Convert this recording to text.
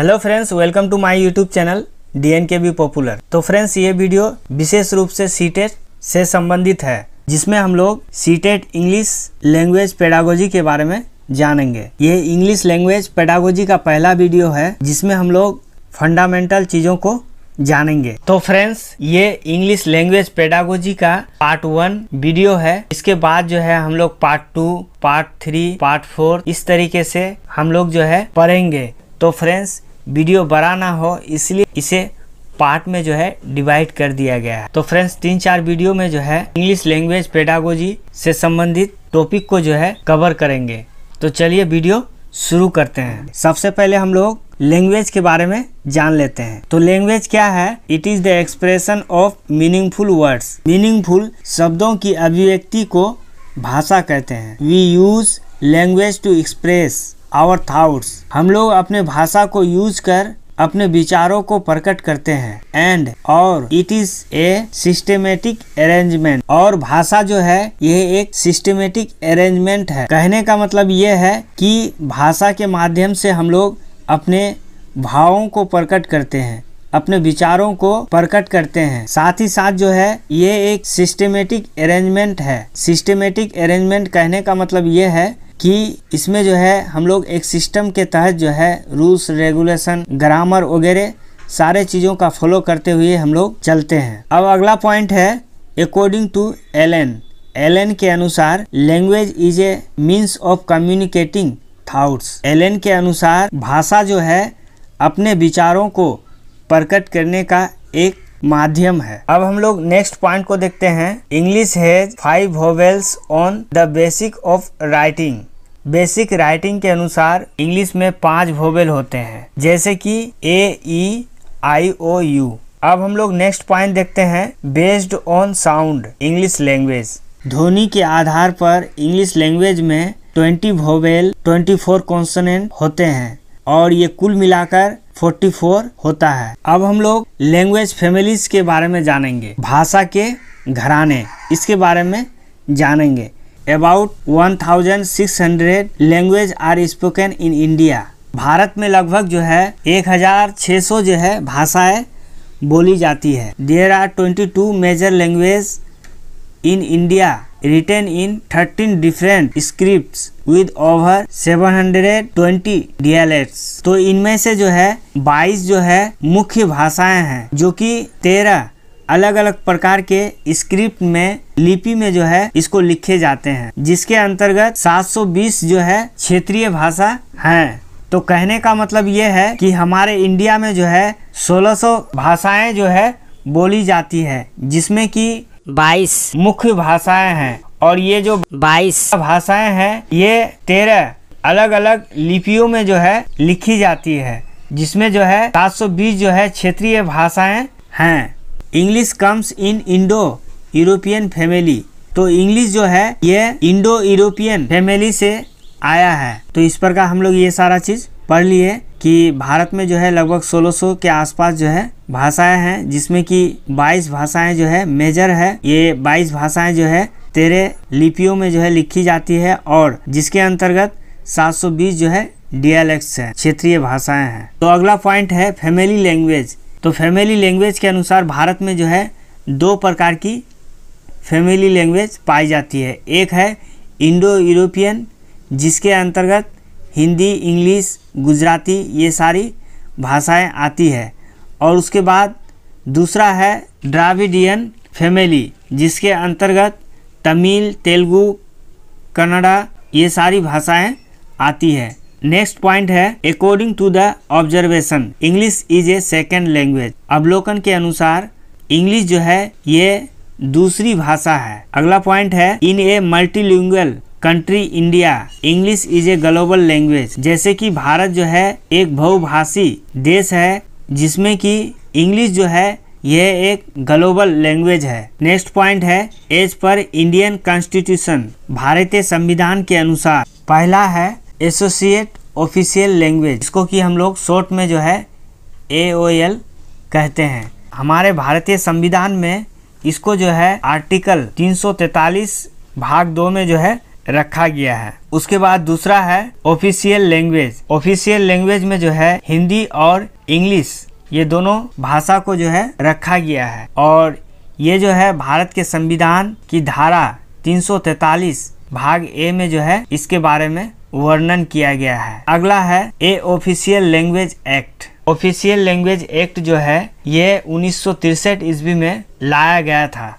hello friends welcome to my YouTube channel D N K B popular तो friends ये video विशेष रूप से सीटेट e से संबंधित है जिसमें हम लोग सीटेट इंग्लिश लैंग्वेज पेडागोजी के बारे में जानेंगे ये इंग्लिश लैंग्वेज पेडागोजी का पहला वीडियो है जिसमें हम लोग फंडामेंटल चीज़ों को जानेंगे तो फ्रेंड्स ये इंग्लिश लैंग्वेज पेडागोजी का पार्ट वन वीडियो है इसके बाद जो है हम लोग part two part three part four इस तरीके से हम लोग जो है पढ़ेंगे तो फ्रेंड्स वीडियो बड़ा ना हो इसलिए इसे पार्ट में जो है डिवाइड कर दिया गया है तो फ्रेंड्स तीन चार वीडियो में जो है इंग्लिश लैंग्वेज पेडागोजी से संबंधित टॉपिक को जो है कवर करेंगे तो चलिए वीडियो शुरू करते हैं सबसे पहले हम लोग लैंग्वेज के बारे में जान लेते हैं तो लैंग्वेज क्या है it is the expression of meaningful words meaningful शब्दों की अभिव्यक्ति को भाषा कहते हैं we use language to express our thoughts हम लोग अपने भाषा को यूज कर अपने विचारों को प्रकट करते हैं एंड और it is a systematic arrangement और भाषा जो है यह एक सिस्टमेटिक अरेंजमेंट है कहने का मतलब यह है कि भाषा के माध्यम से हम लोग अपने भावों को प्रकट करते हैं अपने विचारों को प्रकट करते हैं साथ ही साथ जो है ये एक सिस्टमेटिक अरेंजमेंट है सिस्टेमेटिक अरेंजमेंट कहने का मतलब ये है कि इसमें जो है हम लोग एक सिस्टम के तहत जो है रूल्स रेगुलेशन ग्रामर वगैरह सारे चीज़ों का फॉलो करते हुए हम लोग चलते हैं अब अगला पॉइंट है अकॉर्डिंग टू एलन एलन के अनुसार language is a means of communicating thoughts Allen के अनुसार भाषा जो है अपने विचारों को प्रकट करने का एक माध्यम है अब हम लोग नेक्स्ट पॉइंट को देखते हैं English has five vowels on the basic of writing basic writing के अनुसार इंग्लिश में पांच वोवेल होते हैं जैसे कि ए ई आई ओ यू अब हम लोग नेक्स्ट पॉइंट देखते हैं based on sound English language ध्वनि के आधार पर इंग्लिश लैंग्वेज में 20 वोवेल 24 फोर होते हैं और ये कुल मिलाकर 44 होता है अब हम लोग लैंग्वेज फैमिलीज के बारे में जानेंगे भाषा के घराने इसके बारे में जानेंगे about 1600 language are spoken in India Bharat में लगभग जो है 1600 जो है भाषाएं बोली जाती है there are 22 major language in India written in 13 different scripts with over 720 dialects तो इनमें से जो है 22 जो है मुख्य भाषाएं हैं जो कि 13 अलग अलग प्रकार के स्क्रिप्ट में लिपि में जो है इसको लिखे जाते हैं जिसके अंतर्गत 720 जो है क्षेत्रीय भाषा है तो कहने का मतलब ये है कि हमारे इंडिया में जो है 1600 भाषाएं जो है बोली जाती है जिसमें कि बाईस मुख्य भाषाएं हैं और ये जो बाईस भाषाएं हैं ये तेरह अलग अलग लिपियों में जो है लिखी जाती है जिसमें जो है 720 जो है क्षेत्रीय भाषाएं हैं English comes in Indo European family तो इंग्लिश जो है ये इंडो यूरोपियन फैमिली से आया है तो इस प्रकार हम लोग ये सारा चीज़ पढ़ लिए कि भारत में जो है लगभग 1600 के आसपास जो है भाषाएं हैं जिसमें कि 22 भाषाएं जो है मेजर है ये 22 भाषाएं जो है तेरे लिपियों में जो है लिखी जाती है और जिसके अंतर्गत 720 जो है डियालेक्ट्स है क्षेत्रीय भाषाएं हैं तो अगला पॉइंट है फैमिली लैंग्वेज तो फैमिली लैंग्वेज के अनुसार भारत में जो है दो प्रकार की फैमिली लैंग्वेज पाई जाती है एक है इंडो यूरोपियन जिसके अंतर्गत हिंदी इंग्लिश गुजराती ये सारी भाषाएं आती है और उसके बाद दूसरा है ड्राविडियन फैमिली जिसके अंतर्गत तमिल तेलुगु कन्नड़ा ये सारी भाषाएं आती है नेक्स्ट पॉइंट है according to the observation English is a second language अवलोकन के अनुसार इंग्लिश जो है ये दूसरी भाषा है अगला पॉइंट है in a multilingual country India English is a global language जैसे कि भारत जो है एक बहुभाषी देश है जिसमें कि इंग्लिश जो है यह एक ग्लोबल लैंग्वेज है नेक्स्ट पॉइंट है एज पर इंडियन कॉन्स्टिट्यूशन भारतीय संविधान के अनुसार पहला है एसोसिएट ऑफिशियल लैंग्वेज इसको कि हम लोग शॉर्ट में जो है ए ओ एल कहते हैं हमारे भारतीय संविधान में इसको जो है आर्टिकल 343 भाग दो में जो है रखा गया है उसके बाद दूसरा है ऑफिशियल लैंग्वेज ऑफिशियल लैंग्वेज में जो है हिंदी और इंग्लिश ये दोनों भाषा को जो है रखा गया है और ये जो है भारत के संविधान की धारा 343 भाग ए में जो है इसके बारे में वर्णन किया गया है अगला है a official language act official language act जो है ये उन्नीस सौ ईस्वी में लाया गया था